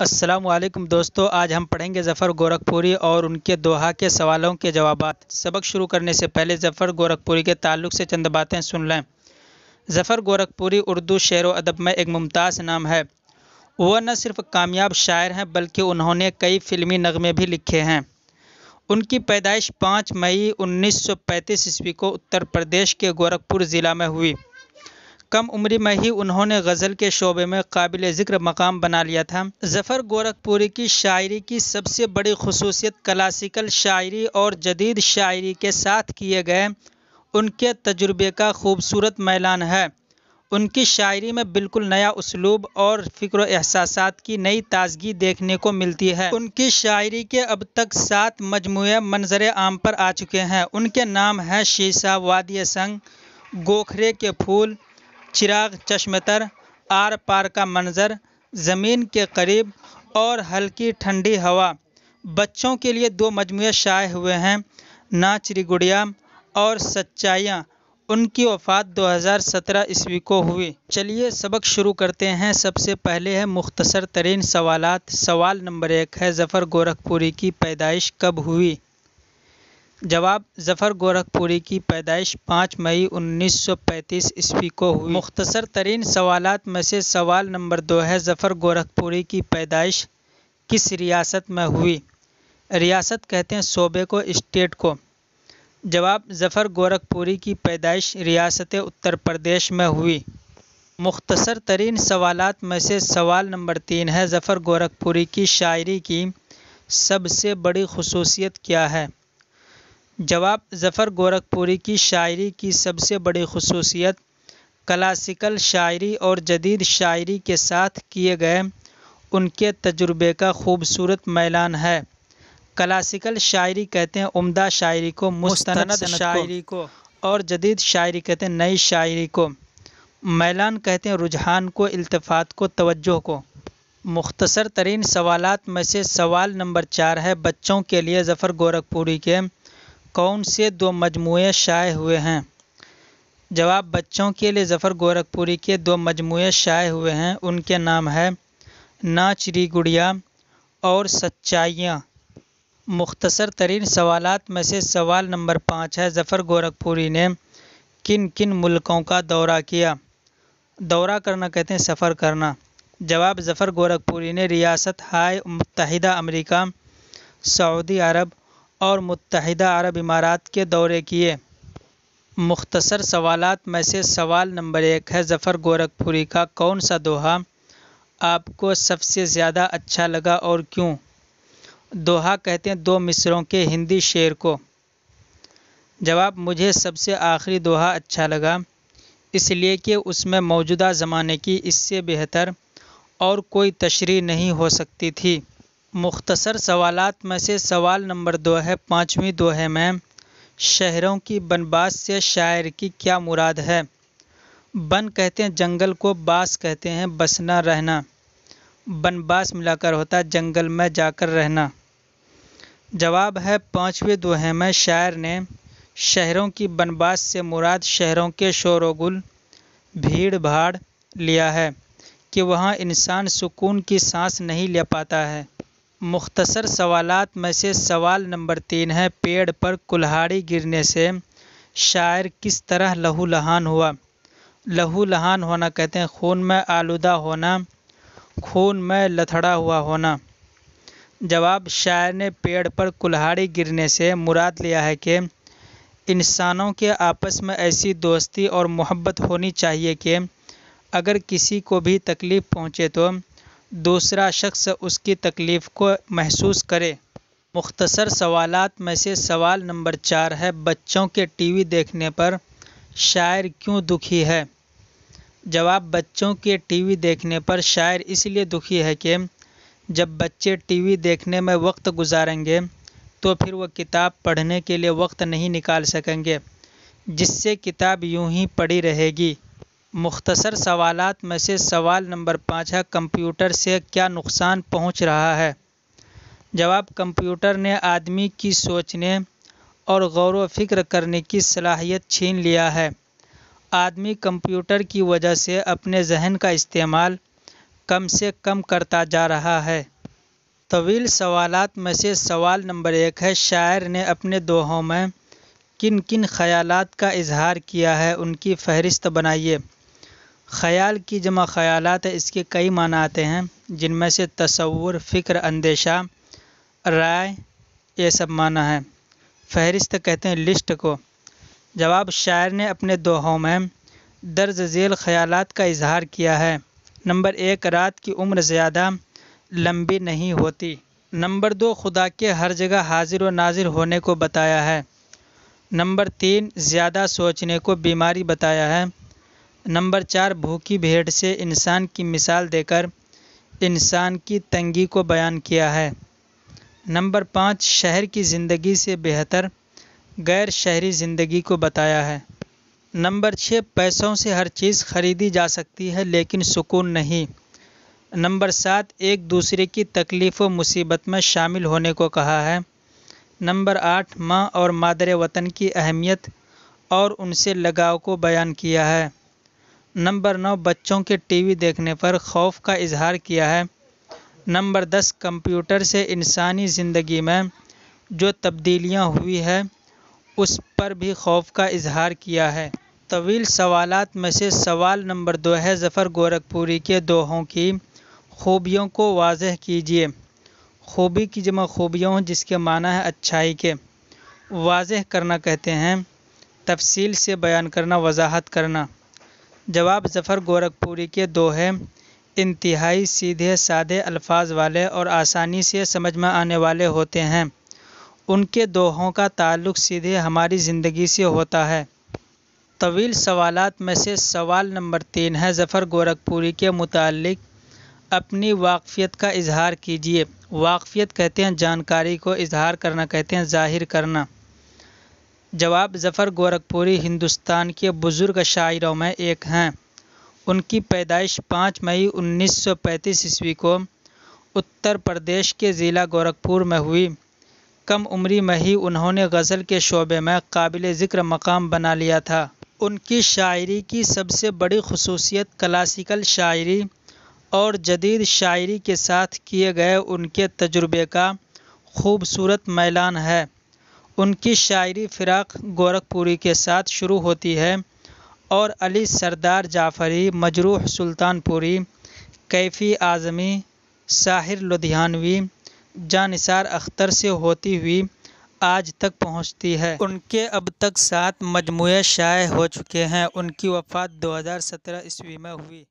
असलम दोस्तों आज हम पढ़ेंगे ज़फ़र गोरखपुरी और उनके दोहा के सवालों के जवाब सबक शुरू करने से पहले ज़फ़र गोरखपुरी के ताल्लुक से चंद बातें सुन लें ज़फ़र गोरखपुरी उर्दू शेर व अदब में एक मुमताज़ नाम है वह न सिर्फ कामयाब शायर हैं बल्कि उन्होंने कई फ़िल्मी नगमे भी लिखे हैं उनकी पैदाइश पाँच मई उन्नीस सौ पैंतीस ईस्वी को उत्तर प्रदेश के गोरखपुर ज़िला में हुई कम उम्र में ही उन्होंने गज़ल के शोबे में काबिल ज़िक्र मकाम बना लिया था जफ़र गोरखपुरी की शायरी की सबसे बड़ी खसूसियत क्लासिकल शायरी और जदीद शायरी के साथ किए गए उनके तजुर्बे का खूबसूरत मैलान है उनकी शायरी में बिल्कुल नया उसलूब और फ़िक्र एहसास की नई ताजगी देखने को मिलती है उनकी शायरी के अब तक सात मजमू मंजर आम पर आ चुके हैं उनके नाम हैं शीशा वादिया संग गोखरे के फूल चिराग चश्मतर आर पार का मंज़र ज़मीन के करीब और हल्की ठंडी हवा बच्चों के लिए दो मजमू शाये हुए हैं नाच रिगुड़िया और सच्चाइयाँ उनकी वफ़ात 2017 ईस्वी को हुई चलिए सबक शुरू करते हैं सबसे पहले है मुख्तर तरीन सवाल सवाल नंबर एक है ज़फ़र गोरखपुरी की पैदाइश कब हुई जवाब ज़फ़र गोरखपुरी की पैदाइश पाँच मई उन्नीस सौ पैंतीस ईस्वी को हुई मुख्तसर तरीन सवाल में से सवाल नंबर दो है ज़फ़र गोरखपुरी की पैदाइश किस रियासत में हुई रियासत कहते हैं सूबे को स्टेट को जवाब ज़फ़र गोरखपुरी की पैदाइश रियासत उत्तर प्रदेश में हुई मुख्तसर तरीन सवाल में से सवाल नंबर तीन है ज़फ़र गोरखपुरी की शायरी की सबसे बड़ी खसूसियत क्या है जवाब ज़फ़र गोरखपुरी की शायरी की सबसे बड़ी खसूसियत क्लासिकल शायरी और जदीद शायरी के साथ किए गए उनके तजुर्बे का खूबसूरत मैलान है क्लासिकल शायरी कहते हैं उम्दा शायरी को मुस्तनद शायरी को और जदीद शायरी कहते हैं नई शायरी को मैलान कहते हैं रुझान को अल्तफ़ात को तवज्जो को मुख्तसर तरीन सवाल में से सवाल नंबर चार है बच्चों के लिए ज़फ़र गोरखपुरी के कौन से दो मजमू शाये हुए हैं जवाब बच्चों के लिए ज़फ़र गोरखपुरी के दो मजमू शाये हुए हैं उनके नाम है नाच री गुड़िया और सच्चाइयाँ मुख्तसर तरीन सवाल में से सवाल नंबर पाँच है ज़फ़र गोरखपुरी ने किन किन मुल्कों का दौरा किया दौरा करना कहते हैं सफ़र करना जवाब ज़फ़र गोरखपुरी ने रियासत हाय मुतहदा अमरीका सऊदी अरब और मुतहद अरब इमारात के दौरे किए मुख्तसर सवालत में से सवाल नंबर एक है ज़फ़र गोरखपुरी का कौन सा दोहा आपको सबसे ज़्यादा अच्छा लगा और क्यों दोहा कहते हैं दो मिसरों के हिंदी शेर को जवाब मुझे सबसे आखिरी दोहा अच्छा लगा इसलिए कि उसमें मौजूदा ज़माने की इससे बेहतर और कोई तशरी नहीं हो सकती थी मुख्तसर सवाल में से सवाल नंबर दो है पाँचवीं दो है मैम शहरों की बनबास से शायर की क्या मुराद है बन कहते हैं जंगल को बास कहते हैं बसना रहना बनबास मिलाकर होता है जंगल में जाकर रहना जवाब है पाँचवें दोहे में शायर ने शहरों की बनबास से मुराद शहरों के शोरगुल भीड़ भाड़ लिया है कि वहाँ इंसान सुकून की सांस नहीं ले पाता है मुख्तसर सवालात में से सवाल नंबर तीन है पेड़ पर कुल्हाड़ी गिरने से शायर किस तरह लहू लहान हुआ लहू लहान होना कहते हैं खून में आलूदा होना खून में लथड़ा हुआ होना जवाब शायर ने पेड़ पर कुल्हाड़ी गिरने से मुराद लिया है कि इंसानों के आपस में ऐसी दोस्ती और मोहब्बत होनी चाहिए कि अगर किसी को भी तकलीफ़ पहुँचे तो दूसरा शख्स उसकी तकलीफ़ को महसूस करे मुख्तसर सवालात में से सवाल नंबर चार है बच्चों के टीवी देखने पर शायर क्यों दुखी है जवाब बच्चों के टीवी देखने पर शायर इसलिए दुखी है कि जब बच्चे टीवी देखने में वक्त गुजारेंगे तो फिर वह किताब पढ़ने के लिए वक्त नहीं निकाल सकेंगे जिससे किताब यूं ही पड़ी रहेगी मुख्तसर सवाल में से सवाल नंबर पाँच है कंप्यूटर से क्या नुकसान पहुंच रहा है जवाब कंप्यूटर ने आदमी की सोचने और गौर व फिक्र करने की सलाहियत छीन लिया है आदमी कंप्यूटर की वजह से अपने जहन का इस्तेमाल कम से कम करता जा रहा है तवील सवाल में से सवाल नंबर एक है शायर ने अपने दोहों में किन किन ख्यालात का इजहार किया है उनकी फहरिस्त बनाइए ख्याल की जमा ख्याल है इसके कई माना आते हैं जिनमें से तस्वुर फ़िक्र अंदेशा राय ये सब माना है फहरिस्त कहते हैं लिस्ट को जवाब शायर ने अपने दोहों में दर्ज झेल ख्याल का इजहार किया है नंबर एक रात की उम्र ज़्यादा लंबी नहीं होती नंबर दो खुदा के हर जगह हाजिर व नाजिर होने को बताया है नंबर तीन ज़्यादा सोचने को बीमारी बताया है नंबर चार भूखी भेड़ से इंसान की मिसाल देकर इंसान की तंगी को बयान किया है नंबर पाँच शहर की ज़िंदगी से बेहतर गैर शहरी ज़िंदगी को बताया है नंबर छः पैसों से हर चीज़ खरीदी जा सकती है लेकिन सुकून नहीं नंबर सात एक दूसरे की तकलीफ़ व मुसीबत में शामिल होने को कहा है नंबर आठ माँ और मादर वतन की अहमियत और उनसे लगाव को बयान किया है नंबर नौ बच्चों के टीवी देखने पर खौफ का इजहार किया है नंबर दस कंप्यूटर से इंसानी ज़िंदगी में जो तब्दीलियाँ हुई है उस पर भी खौफ का इजहार किया है तवील सवाल में से सवाल नंबर दो है ज़फ़र गोरखपुरी के दोहों की खूबियों को वाज कीजिए खूबी की जमा खूबियों जिसके माना है अच्छाई के वाज करना कहते हैं तफसील से बयान करना वजाहत करना जवाब ज़फ़र गोरखपुरी के दोहे इंतहाई सीधे सादे अल्फाज वाले और आसानी से समझ में आने वाले होते हैं उनके दोहों का ताल्लुक सीधे हमारी ज़िंदगी से होता है तवील सवाल में से सवाल नंबर तीन है ज़फ़र गोरखपुरी के मुतालिक अपनी वाकफ़ियत का इजहार कीजिए वाकफ़ियत कहते हैं जानकारी को इजहार करना कहते हैं जाहिर करना जवाब ज़फ़र गोरखपुरी हिंदुस्तान के बुज़ुर्ग शायरों में एक हैं उनकी पैदाइश पाँच मई 1935 ईस्वी को उत्तर प्रदेश के ज़िला गोरखपुर में हुई कम उम्री में ही उन्होंने गज़ल के शोबे में काबिल ज़िक्र मकाम बना लिया था उनकी शायरी की सबसे बड़ी खसूसियत क्लासिकल शायरी और जदीद शायरी के साथ किए गए उनके तजुर्बे का खूबसूरत मैलान है उनकी शायरी फ़िराक़ गोरखपुरी के साथ शुरू होती है और अली सरदार जाफ़री मजरूह सुल्तानपुरी कैफ़ी आज़मी साहिर लुधियानवी जानसार अख्तर से होती हुई आज तक पहुंचती है उनके अब तक सात मजमू शाये हो चुके हैं उनकी वफ़ात 2017 ईस्वी में हुई